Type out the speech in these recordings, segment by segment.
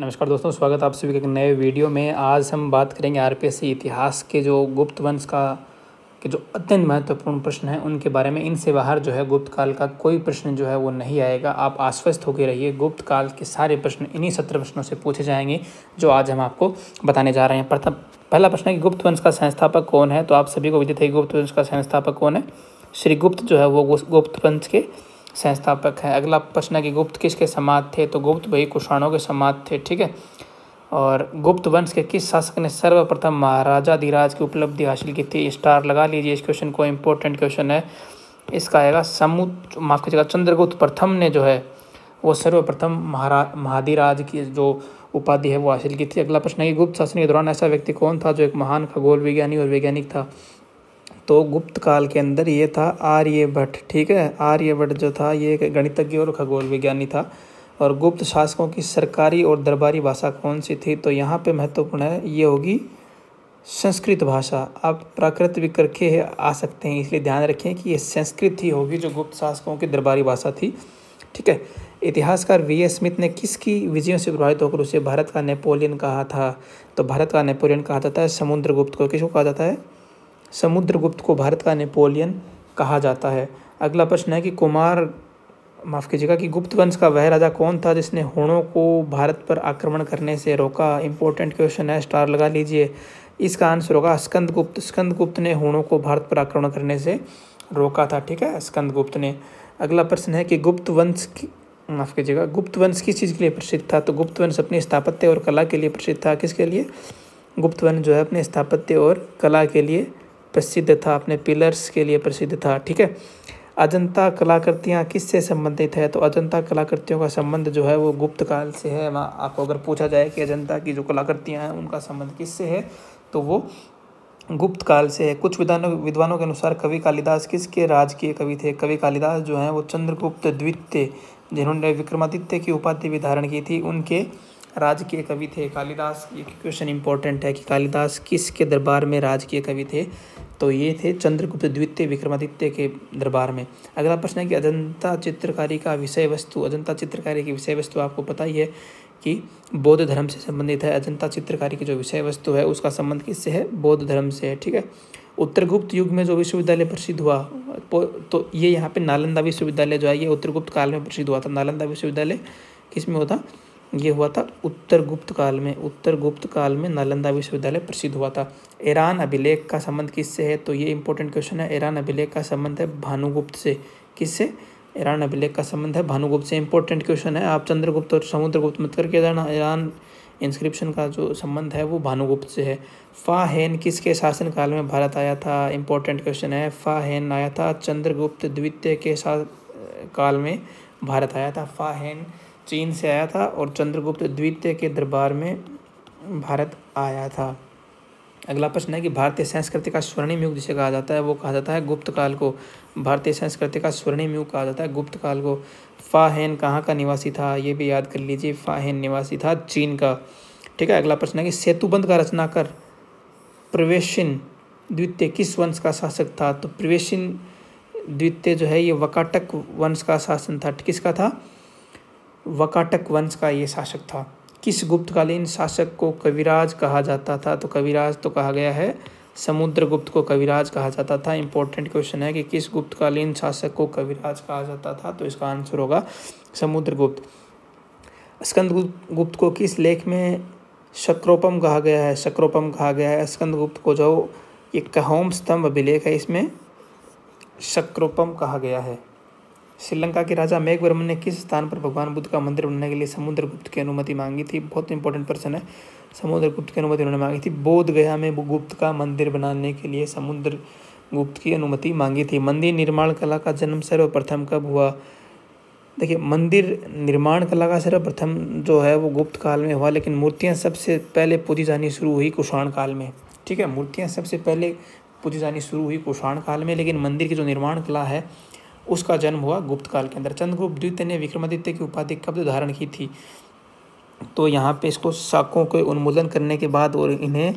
नमस्कार दोस्तों स्वागत आप सभी के एक नए वीडियो में आज हम बात करेंगे आर इतिहास के जो गुप्त वंश का के जो अत्यंत महत्वपूर्ण प्रश्न है उनके बारे में इनसे बाहर जो है गुप्त काल का कोई प्रश्न जो है वो नहीं आएगा आप आश्वस्त होकर रहिए गुप्त काल के सारे प्रश्न इन्हीं सत्र प्रश्नों से पूछे जाएंगे जो आज हम आपको बताने जा रहे हैं प्रथम पहला प्रश्न है कि गुप्त वंश का संस्थापक कौन है तो आप सभी को विदित है गुप्त वंश का संस्थापक कौन है श्री गुप्त जो है वो गुप्त वंश के संस्थापक हैं अगला प्रश्न है कि गुप्त किसके समाज थे तो गुप्त भाई कुषाणों के समाज थे ठीक है और गुप्त वंश के किस शासक ने सर्वप्रथम महाराजा धीराज की उपलब्धि हासिल की थी स्टार लगा लीजिए इस क्वेश्चन को इम्पोर्टेंट क्वेश्चन है इसका आएगा समु माफ कीजिएगा चंद्रगुप्त प्रथम ने जो है वो सर्वप्रथम महारा महाधिराज की जो उपाधि है वो हासिल की थी अगला प्रश्न है कि गुप्त शासन के दौरान ऐसा व्यक्ति कौन था जो एक महान खगोल विज्ञानी और वैज्ञानिक था तो गुप्त काल के अंदर ये था आर्यभट्ट ठीक है आर्यभट्ट जो था ये एक गणितज्ञ और खगोल विज्ञानी था और गुप्त शासकों की सरकारी और दरबारी भाषा कौन सी थी तो यहाँ पे महत्वपूर्ण है ये होगी संस्कृत भाषा आप प्राकृत भी करके आ सकते हैं इसलिए ध्यान रखें कि ये संस्कृत ही होगी जो गुप्त शासकों की दरबारी भाषा थी ठीक है इतिहासकार वी एस स्मिथ ने किसकी विजयों से प्रभावित होकर उसे भारत का नेपोलियन कहा था तो भारत का नेपोलियन कहा जाता है समुद्रगुप्त को किसको कहा जाता है समुद्रगुप्त को भारत का नेपोलियन कहा जाता है अगला प्रश्न है कि कुमार माफ़ कीजिएगा कि गुप्त वंश का वह राजा कौन था जिसने होणों को भारत पर आक्रमण करने से रोका इंपॉर्टेंट क्वेश्चन है स्टार लगा लीजिए इसका आंसर होगा स्कंद गुप्त स्कंद गुप्त ने होणों को भारत पर आक्रमण करने से रोका था ठीक है स्कंद गुप्त ने अगला प्रश्न है कि गुप्त वंश की माफ़ कीजिएगा गुप्त वंश किस चीज़ के लिए प्रसिद्ध था तो गुप्त वंश अपनी स्थापत्य और कला के लिए प्रसिद्ध था किसके लिए गुप्त वंश जो है अपने स्थापत्य और कला के लिए प्रसिद्ध था अपने पिलर्स के लिए प्रसिद्ध था ठीक है अजंता कलाकृतियाँ किससे संबंधित है तो अजंता कलाकृतियों का संबंध जो है वो गुप्त काल से है आपको अगर पूछा जाए कि अजंता की जो कलाकृतियाँ हैं उनका संबंध किससे है तो वो गुप्त काल से है कुछ विद्वानों विद्वानों के अनुसार कवि कालिदास किसके राजकीय कवि थे कवि कालिदास जो हैं वो चंद्रगुप्त द्वितीय जिन्होंने विक्रमादित्य की उपाधि भी धारण की थी उनके राजकीय कवि थे कालिदास ये क्वेश्चन इंपॉर्टेंट है कि कालिदास किसके दरबार में राजकीय कवि थे तो ये थे चंद्रगुप्त द्वितीय विक्रमादित्य के दरबार में अगला प्रश्न है कि अजंता चित्रकारी का विषय वस्तु अजंता चित्रकारी की विषय वस्तु आपको पता ही है कि बौद्ध धर्म से संबंधित है अजंता चित्रकारी की जो विषय वस्तु है उसका संबंध किससे है बौद्ध धर्म से है ठीक है उत्तरगुप्त युग में जो विश्वविद्यालय प्रसिद्ध हुआ तो ये यहाँ पे नालंदा विश्वविद्यालय जो है ये उत्तरगुप्त काल में प्रसिद्ध हुआ था नालंदा विश्वविद्यालय किस में होता ये हुआ था उत्तर गुप्त काल में उत्तर गुप्त काल में नालंदा विश्वविद्यालय प्रसिद्ध हुआ था ईरान अभिलेख का संबंध किससे है तो ये इंपॉर्टेंट क्वेश्चन है ईरान अभिलेख का संबंध है भानुगुप्त से किससे ईरान अभिलेख का संबंध है भानुगुप्त से इंपॉर्टेंट क्वेश्चन है आप चंद्रगुप्त और समुद्रगुप्त मत करके जाना ईरान इंस्क्रिप्शन का जो संबंध है वो भानुगुप्त से है हेन किसके शासनकाल में भारत आया था इंपॉर्टेंट क्वेश्चन है हेन आया था चंद्रगुप्त द्वितीय के शास काल में भारत आया था हेन चीन से आया था और चंद्रगुप्त द्वितीय के दरबार में भारत आया था अगला प्रश्न है कि भारतीय संस्कृति का स्वर्णिम युग जिसे कहा जाता है वो कहा जाता है गुप्त काल को भारतीय संस्कृति का स्वर्णिम युग कहा जाता है गुप्त काल को फाहेन कहाँ का निवासी था ये भी याद कर लीजिए फाहेन निवासी था चीन का ठीक है अगला प्रश्न है कि सेतुबंध का रचना कर प्रवेशिन द्वितीय किस वंश का शासक था तो प्रवेशिन द्वितीय जो है ये वकाटक वंश का शासन था किसका था वकाटक वंश का ये शासक था किस गुप्तकालीन शासक को कविराज कहा जाता था तो कविराज तो कहा गया है समुद्रगुप्त को कविराज कहा जाता था इंपॉर्टेंट क्वेश्चन है कि किस गुप्तकालीन शासक को कविराज कहा जाता था तो इसका आंसर होगा समुद्रगुप्त स्कंद गुप्त को किस लेख में शक्रोपम कहा गया है शक्रोपम कहा गया है स्कंद गुप्त को जो ये कहोम स्तंभ अभिलेख है इसमें शक्रोपम कहा गया है श्रीलंका के राजा मेघवर्मन ने किस स्थान पर भगवान बुद्ध का मंदिर बनाने के लिए समुद्रगुप्त की अनुमति मांगी थी बहुत इंपॉर्टेंट पर्सन है समुद्रगुप्त की अनुमति उन्होंने मांगी थी बोध गया में गुप्त का मंदिर बनाने के लिए समुद्र गुप्त की अनुमति मांगी थी मंदिर निर्माण कला का जन्म सर्वप्रथम कब हुआ देखिए मंदिर निर्माण कला का सर्वप्रथम जो है वो गुप्त काल में हुआ लेकिन मूर्तियाँ सबसे पहले पूजी जानी शुरू हुई कुषाण काल में ठीक है मूर्तियाँ सबसे पहले पूजी जानी शुरू हुई कुषाण काल में लेकिन मंदिर की जो निर्माण कला है उसका जन्म हुआ गुप्त काल के अंदर चंद्रगुप्त द्वितीय ने विक्रमादित्य की उपाधि कब्ज धारण की थी तो यहाँ पे इसको शाकों के उन्मूलन करने के बाद और इन्हें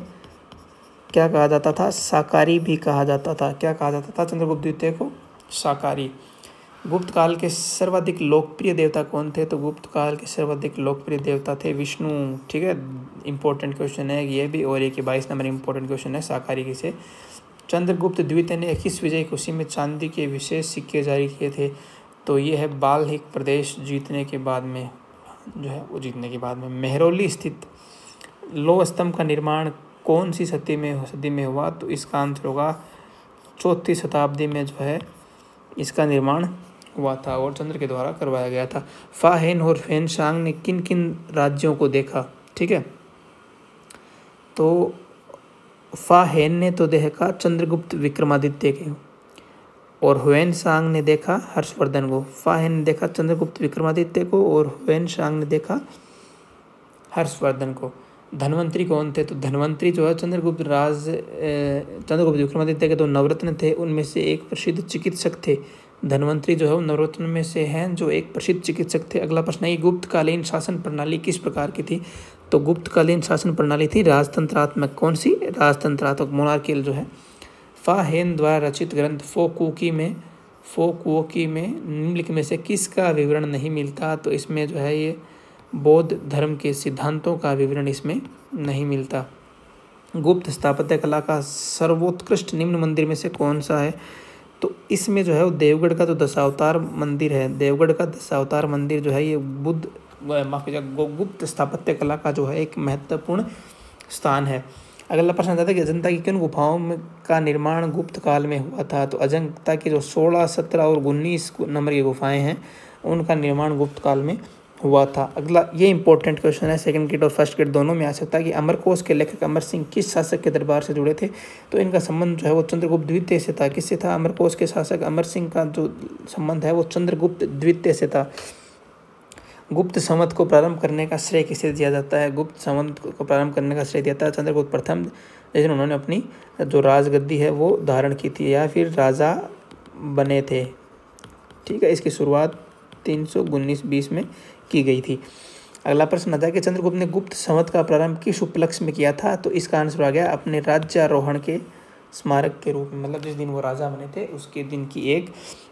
क्या कहा जाता था साकारी भी कहा जाता था क्या कहा जाता था चंद्रगुप्त द्वितीय को साकारी गुप्त काल के सर्वाधिक लोकप्रिय देवता कौन थे तो गुप्त काल के सर्वाधिक लोकप्रिय देवता थे विष्णु ठीक है इंपॉर्टेंट क्वेश्चन है ये भी और एक बाईस नंबर इंपॉर्टेंट क्वेश्चन है साकारी किसे चंद्रगुप्त द्वितीय ने इक्कीस विजय खुशी में चांदी के विशेष सिक्के जारी किए थे तो ये है बाल्हिक प्रदेश जीतने के बाद में जो है वो जीतने के बाद में मेहरौली स्थित लो स्तंभ का निर्माण कौन सी सदी में सदी में हुआ तो इसका आंसर होगा चौथी शताब्दी में जो है इसका निर्माण हुआ था और चंद्र के द्वारा करवाया गया था फाहेन और फेन शांग ने किन किन राज्यों को देखा ठीक है तो फा हेन ने तो देखा चंद्रगुप्त विक्रमादित्य के और हुएन सांग ने देखा हर्षवर्धन को फाहेन ने देखा चंद्रगुप्त विक्रमादित्य को और हुएन सांग ने देखा हर्षवर्धन को धनवंतरी कौन थे तो धनवंतरी जो है चंद्रगुप्त राज चंद्रगुप्त विक्रमादित्य के तो नवरत्न थे उनमें से एक प्रसिद्ध चिकित्सक थे धनवंतरी जो है वो नवरत्न में से हैं जो एक प्रसिद्ध चिकित्सक थे अगला प्रश्न है गुप्तकालीन शासन प्रणाली किस प्रकार की थी तो गुप्तकालीन शासन प्रणाली थी राजतंत्रात्मक कौन सी राजतंत्रात्मक मोनार्किल जो है फाहेन द्वारा रचित ग्रंथ फो कुकी में फो कुकी में निम्नलिखित में से किसका विवरण नहीं मिलता तो इसमें जो है ये बौद्ध धर्म के सिद्धांतों का विवरण इसमें नहीं मिलता गुप्त स्थापत्य कला का सर्वोत्कृष्ट निम्न मंदिर में से कौन सा है तो इसमें जो है वो देवगढ़ का जो तो दशावतार मंदिर है देवगढ़ का दशावतार मंदिर जो है ये बुद्ध माफ कीजिएगा गुप्त स्थापत्य कला का जो है एक महत्वपूर्ण स्थान है अगला प्रश्न आता है कि अजंता की किन गुफाओं में का निर्माण गुप्त काल में हुआ था तो अजंता की जो सोलह सत्रह और उन्नीस नंबर की गुफाएं हैं उनका निर्माण गुप्त काल में हुआ था अगला ये इंपॉर्टेंट क्वेश्चन है सेकंड ग्रेड और फर्स्ट ग्रेड दोनों में आ सकता है कि अमरकोश के लेखक अमर सिंह किस शासक के दरबार से जुड़े थे तो इनका संबंध जो है वो चंद्रगुप्त द्वितीय से था किससे था अमरकोश के शासक अमर सिंह का जो संबंध है वो चंद्रगुप्त द्वितीय से था गुप्त संवत को प्रारंभ करने का श्रेय किसे दिया जाता है गुप्त संवत को प्रारंभ करने का श्रेय दिया है चंद्रगुप्त प्रथम लेकिन उन्होंने अपनी जो राजगद्दी है वो धारण की थी या फिर राजा बने थे ठीक है इसकी शुरुआत तीन सौ उन्नीस बीस में की गई थी अगला प्रश्न आता है कि चंद्रगुप्त ने गुप्त संवत का प्रारंभ किस उपलक्ष्य में किया था तो इसका आंसर आ गया अपने राज्यारोहण के स्मारक के रूप में मतलब जिस दिन वो राजा बने थे उसके दिन की एक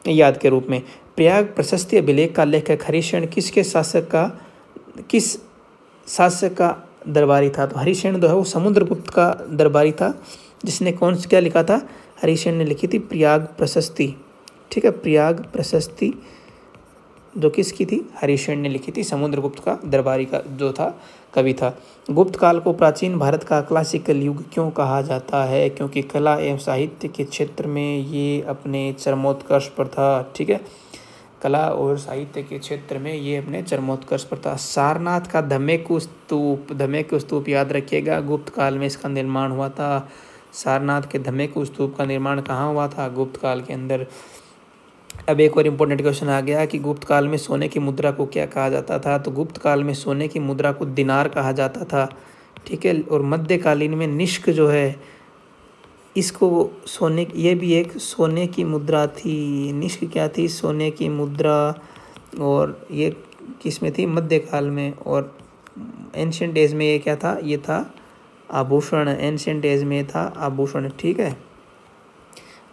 याद के रूप में प्रयाग प्रशस्ति अभिलेख का लेखक हरिशरण किसके शासक का किस शासक का दरबारी था तो हरिशरण जो है वो समुद्रगुप्त का दरबारी था जिसने कौन क्या लिखा था हरिशरण ने लिखी थी प्रयाग प्रशस्ति ठीक है प्रयाग प्रशस्ति जो किसकी थी हरिशरण ने लिखी थी समुद्रगुप्त का दरबारी का जो था कवि था गुप्त काल को प्राचीन भारत का क्लासिकल युग क्यों कहा जाता है क्योंकि कला एवं साहित्य के क्षेत्र में ये अपने चरमोत्कर्ष पर था ठीक है कला और साहित्य के क्षेत्र में ये अपने चरमोत्कर्ष पर था सारनाथ का धमेकु स्तूप धमेकु स्तूप याद रखिएगा गुप्त काल में इसका निर्माण हुआ था सारनाथ के धमेकु स्तूप का निर्माण कहाँ हुआ था गुप्त काल के अंदर अब एक और इम्पोर्टेंट क्वेश्चन आ गया कि गुप्त काल में सोने की मुद्रा को क्या कहा जाता था तो गुप्त काल में सोने की मुद्रा को दिनार कहा जाता था ठीक है और मध्यकालीन में निष्क जो है इसको सोने ये भी एक सोने की मुद्रा थी निष्क क्या थी सोने की मुद्रा और ये किस में थी मध्यकाल में और एंशेंट डेज में ये क्या था ये था आभूषण एंशेंट डेज में था आभूषण ठीक है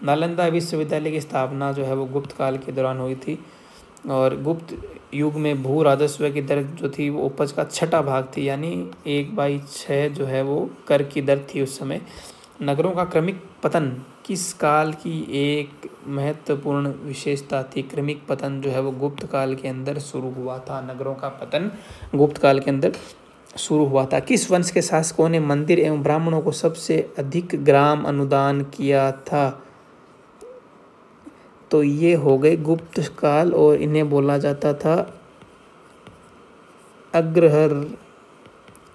नालंदा विश्वविद्यालय की स्थापना जो है वो गुप्त काल के दौरान हुई थी और गुप्त युग में भू राजस्व की दर जो थी वो उपज का छठा भाग थी यानी एक बाई छः जो है वो कर की दर थी उस समय नगरों का क्रमिक पतन किस काल की एक महत्वपूर्ण विशेषता थी क्रमिक पतन जो है वो गुप्त काल के अंदर शुरू हुआ था नगरों का पतन गुप्त काल के अंदर शुरू हुआ था किस वंश के शासकों ने मंदिर एवं ब्राह्मणों को सबसे अधिक ग्राम अनुदान किया था तो ये हो गए गुप्त काल और इन्हें बोला जाता था अग्रहर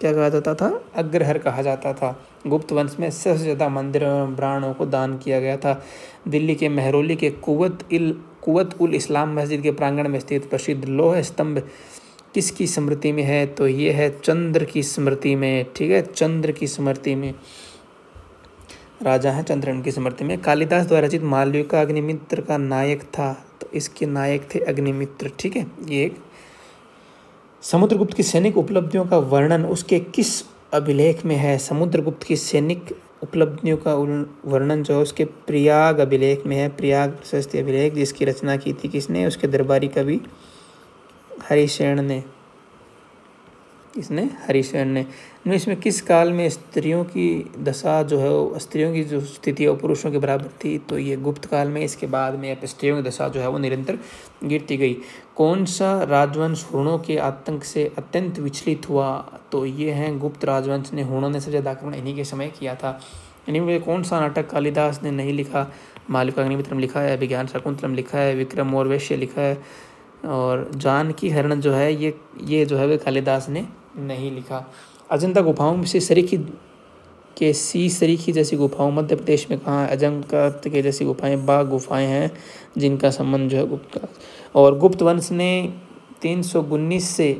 क्या कहा जाता था अग्रहर कहा जाता था गुप्त वंश में सबसे ज़्यादा मंदिरों और ब्राह्मणों को दान किया गया था दिल्ली के मेहरोली के कुवत इल कुवत उल इस्लाम मस्जिद के प्रांगण में स्थित प्रसिद्ध लोह स्तंभ किसकी स्मृति में है तो ये है चंद्र की स्मृति में ठीक है चंद्र की स्मृति में राजा हैं चंद्रन की समृति में कालिदास द्वारा रचित मालवीय का अग्निमित्र का नायक था तो इसके नायक थे अग्निमित्र ठीक है ये एक समुद्रगुप्त की सैनिक उपलब्धियों का वर्णन उसके किस अभिलेख में है समुद्रगुप्त की सैनिक उपलब्धियों का वर्णन जो है उसके प्रयाग अभिलेख में है प्रयाग प्रशस्ति अभिलेख जिसकी रचना की थी किसने उसके दरबारी कवि हरिशरण ने किसने हरिशरण ने में इसमें किस काल में स्त्रियों की दशा जो है स्त्रियों की जो स्थिति है वो पुरुषों के बराबर थी तो ये गुप्त काल में इसके बाद में अब स्त्रियों की दशा जो है वो निरंतर गिरती गई कौन सा राजवंश हुणों के आतंक से अत्यंत विचलित हुआ तो ये हैं गुप्त राजवंश ने हुणों ने सबसे ज़्यादा आक्रमण इन्हीं के समय किया था यानी मुझे कौन सा नाटक कालिदास ने नहीं लिखा मालिक अग्निमित्रम लिखा है विज्ञान शकुंतलम लिखा है विक्रम मौर्वैश्य लिखा है और जान की हरण जो है ये ये जो है वे कालिदास ने नहीं लिखा अजंता गुफाओं में से सरीखी के सी सरीखी जैसी गुफाओं मध्य प्रदेश में कहाँ अजंकत के जैसी गुफाएं बा गुफाएं हैं जिनका संबंध जो है गुप्त और गुप्त वंश ने तीन सौ उन्नीस से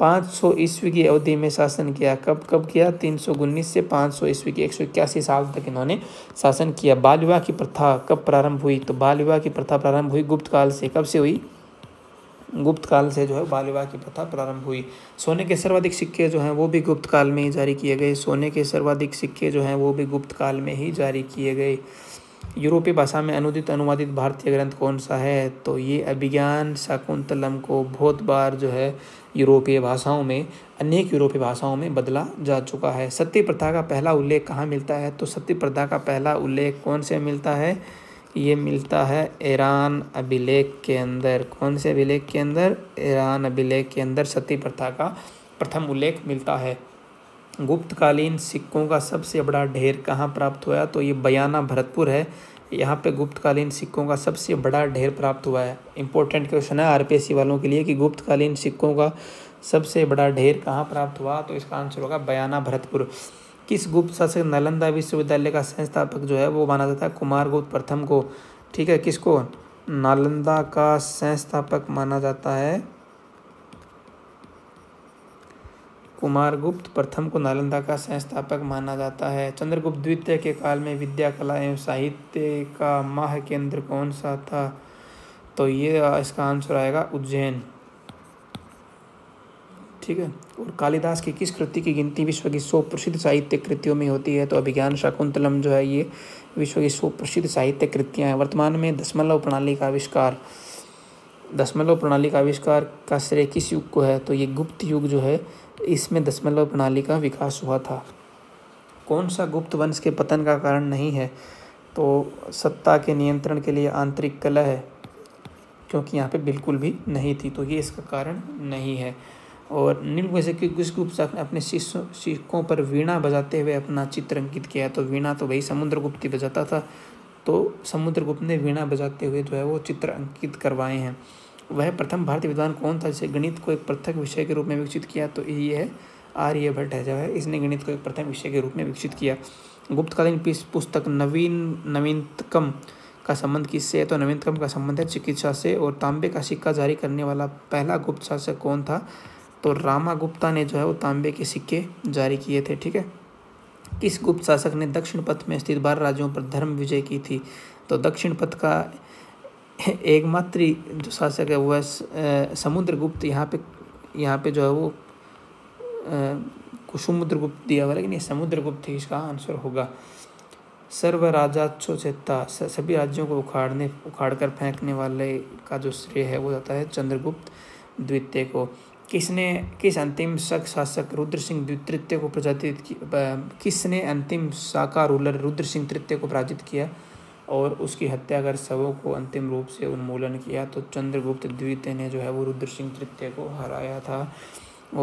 पाँच सौ ईस्वी की अवधि में शासन किया कब कब किया तीन सौ उन्नीस से पाँच सौ ईस्वी की एक सौ इक्यासी साल तक इन्होंने शासन किया बाल विवाह की प्रथा कब प्रारंभ हुई तो बाल विवाह की प्रथा प्रारंभ हुई गुप्त काल से कब से हुई गुप्त काल से जो है बाल विवाह की प्रथा प्रारंभ हुई सोने के सर्वाधिक सिक्के जो हैं वो भी गुप्त काल में ही जारी किए गए सोने के सर्वाधिक सिक्के जो हैं वो भी गुप्त काल में ही जारी किए गए यूरोपीय भाषा में अनुदित अनुवादित भारतीय ग्रंथ कौन सा है तो ये अभिज्ञान शाकुंतलम को बहुत बार जो है यूरोपीय भाषाओं में अनेक यूरोपीय भाषाओं में बदला जा चुका है सत्य प्रथा का पहला उल्लेख कहाँ मिलता है तो सत्य प्रथा का पहला उल्लेख कौन से मिलता है ये मिलता है ईरान अभिलेख के अंदर कौन से अभिलेख के अंदर ईरान अभिलेख के अंदर सती प्रथा का प्रथम उल्लेख मिलता है गुप्तकालीन सिक्कों का सबसे बड़ा ढेर कहाँ प्राप्त हुआ तो ये बयाना भरतपुर है यहाँ पे गुप्तकालीन सिक्कों का सबसे बड़ा ढेर प्राप्त हुआ है इंपॉर्टेंट क्वेश्चन है आरपीएससी वालों के लिए कि गुप्तकालीन सिक्कों का सबसे बड़ा ढेर कहाँ प्राप्त हुआ तो इसका आंसर होगा बयाना भरतपुर किस गुप्त शासक नालंदा विश्वविद्यालय का संस्थापक जो है वो माना जाता है कुमार गुप्त प्रथम को ठीक है किसको नालंदा का संस्थापक माना जाता है कुमार गुप्त प्रथम को नालंदा का संस्थापक माना जाता है चंद्रगुप्त द्वितीय के काल में विद्या कला एवं साहित्य का माह केंद्र कौन सा था तो ये इसका आंसर आएगा उज्जैन ठीक है और कालिदास की किस कृति की गिनती विश्व की सौ प्रसिद्ध साहित्य कृतियों में होती है तो अभिज्ञान शाकुंतलम जो है ये विश्व की सौ प्रसिद्ध साहित्य कृतियाँ हैं वर्तमान में दशमलव प्रणाली का आविष्कार दशमलव प्रणाली का आविष्कार का श्रेय किस युग को है तो ये गुप्त युग जो है इसमें दशमलव प्रणाली का विकास हुआ था कौन सा गुप्त वंश के पतन का कारण नहीं है तो सत्ता के नियंत्रण के लिए आंतरिक कला है क्योंकि यहाँ पे बिल्कुल भी नहीं थी तो ये इसका कारण नहीं है और नील वैसे कि ने अपने शिष्यों सिक्कों पर वीणा बजाते हुए अपना चित्र अंकित किया तो वीणा तो भाई समुद्रगुप्त ही बजाता था तो समुद्रगुप्त ने वीणा बजाते हुए जो है वो चित्र अंकित करवाए हैं वह प्रथम भारतीय विद्वान कौन था जिसे गणित को एक पृथक विषय के रूप में विकसित किया तो ये है आर्यभट्ट है जो है इसने गणित को एक प्रथम विषय के रूप में विकसित किया गुप्तकालीन पुस्तक नवीन नवीनतकम का संबंध किससे है तो नवीनतकम का संबंध है चिकित्सा से और तांबे का सिक्का जारी करने वाला पहला गुप्त शासक कौन था तो रामा गुप्ता ने जो है वो तांबे के सिक्के जारी किए थे ठीक है किस गुप्त शासक ने दक्षिण पथ में स्थित बारह राज्यों पर धर्म विजय की थी तो दक्षिण पथ का एकमात्र जो शासक है वो है समुद्रगुप्त यहाँ पे यहाँ पे जो है वो कुसुमुद्रगुप्त दिया हुआ लेकिन ये समुद्रगुप्त ही इसका आंसर होगा सर्व राजा चोचेता सभी राज्यों को उखाड़ने उखाड़ कर फेंकने वाले का जो श्रेय है वो जाता है चंद्रगुप्त द्वितीय को किसने किस अंतिम शक शासक रुद्र सिंह तृतीय को प्रजातित किसने अंतिम शाखा रूलर रुद्र सिंह तृतीय को पराजित किया और उसकी हत्या कर सबों को अंतिम रूप से उन्मूलन किया तो चंद्रगुप्त द्वितीय ने जो है वो रुद्र सिंह तृतीय को हराया था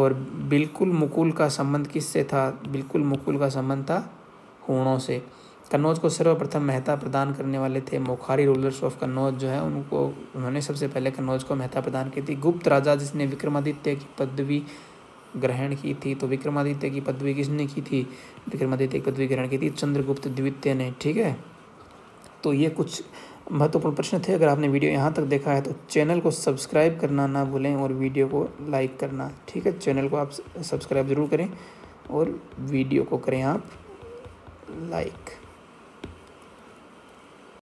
और बिल्कुल मुकुल का संबंध किससे था बिल्कुल मुकुल का संबंध था हुणों से कन्नौज को सर्वप्रथम मेहता प्रदान करने वाले थे मोखारी रूलर्स ऑफ कन्नौज जो है उनको उन्होंने सबसे पहले कन्नौज को मेहता प्रदान की थी गुप्त राजा जिसने विक्रमादित्य की पदवी ग्रहण की थी तो विक्रमादित्य की पदवी किसने की थी विक्रमादित्य की पदवी ग्रहण की थी चंद्रगुप्त द्वितीय ने ठीक है तो ये कुछ महत्वपूर्ण प्रश्न थे अगर आपने वीडियो यहाँ तक देखा है तो चैनल को सब्सक्राइब करना ना भूलें और वीडियो को लाइक करना ठीक है चैनल को आप सब्सक्राइब ज़रूर करें और वीडियो को करें आप लाइक